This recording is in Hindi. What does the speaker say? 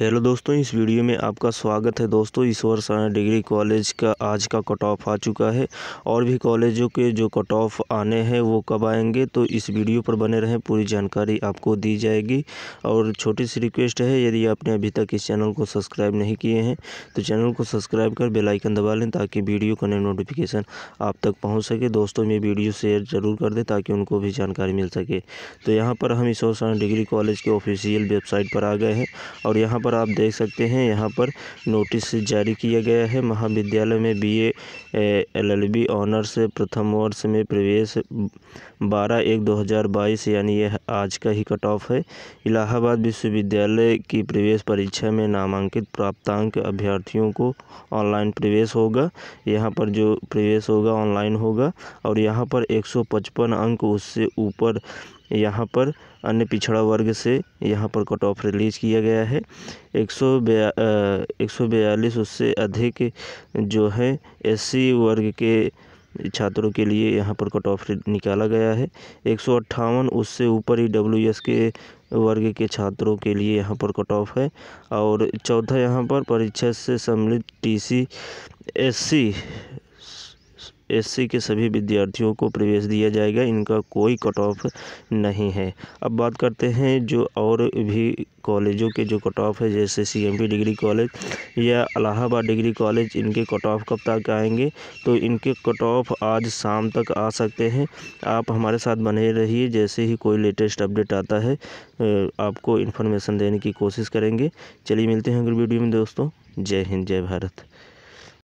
हेलो दोस्तों इस वीडियो में आपका स्वागत है दोस्तों ईश्वर साना डिग्री कॉलेज का आज का कट ऑफ आ चुका है और भी कॉलेजों के जो कट ऑफ आने हैं वो कब आएंगे तो इस वीडियो पर बने रहें पूरी जानकारी आपको दी जाएगी और छोटी सी रिक्वेस्ट है यदि आपने अभी तक इस चैनल को सब्सक्राइब नहीं किए हैं तो चैनल को सब्सक्राइब कर बेलाइकन दबा लें ताकि वीडियो का नए नोटिफिकेशन आप तक पहुँच सके दोस्तों ये वीडियो शेयर ज़रूर कर दें ताकि उनको भी जानकारी मिल सके तो यहाँ पर हम ईश्वर साना डिग्री कॉलेज के ऑफिशियल वेबसाइट पर आ गए हैं और यहाँ पर आप देख सकते हैं यहाँ पर नोटिस जारी किया गया है महाविद्यालय में बी.ए. एलएलबी ऑनर्स प्रथम वर्ष में प्रवेश बारह एक दो हज़ार बाईस यानी यह आज का ही कट ऑफ है इलाहाबाद विश्वविद्यालय की प्रवेश परीक्षा में नामांकित प्राप्तांक अभ्यर्थियों को ऑनलाइन प्रवेश होगा यहाँ पर जो प्रवेश होगा ऑनलाइन होगा और यहाँ पर एक सौ पचपन अंक उससे ऊपर यहाँ पर अन्य पिछड़ा वर्ग से यहाँ पर कट ऑफ रिलीज़ किया गया है एक सौ बया एक सौ बयालीस उससे अधिक जो है एससी इसी वर्ग के छात्रों के लिए यहाँ पर कट ऑफ निकाला गया है एक उससे ऊपर ही डब्ल्यू के वर्ग के छात्रों के लिए यहाँ पर कट ऑफ है और चौथा यहाँ पर परीक्षा से सम्मिलित T C S C SC के सभी विद्यार्थियों को प्रवेश दिया जाएगा इनका कोई कट ऑफ नहीं है अब बात करते हैं जो और भी कॉलेजों के जो कट ऑफ है जैसे सीएमपी डिग्री कॉलेज या अलाहाबाद डिग्री कॉलेज इनके कट ऑफ कब तक आएंगे तो इनके कट ऑफ आज शाम तक आ सकते हैं आप हमारे साथ बने रहिए जैसे ही कोई लेटेस्ट अपडेट आता है आपको इन्फॉर्मेशन देने की कोशिश करेंगे चलिए मिलते हैं अगले वीडियो में दोस्तों जय हिंद जय भारत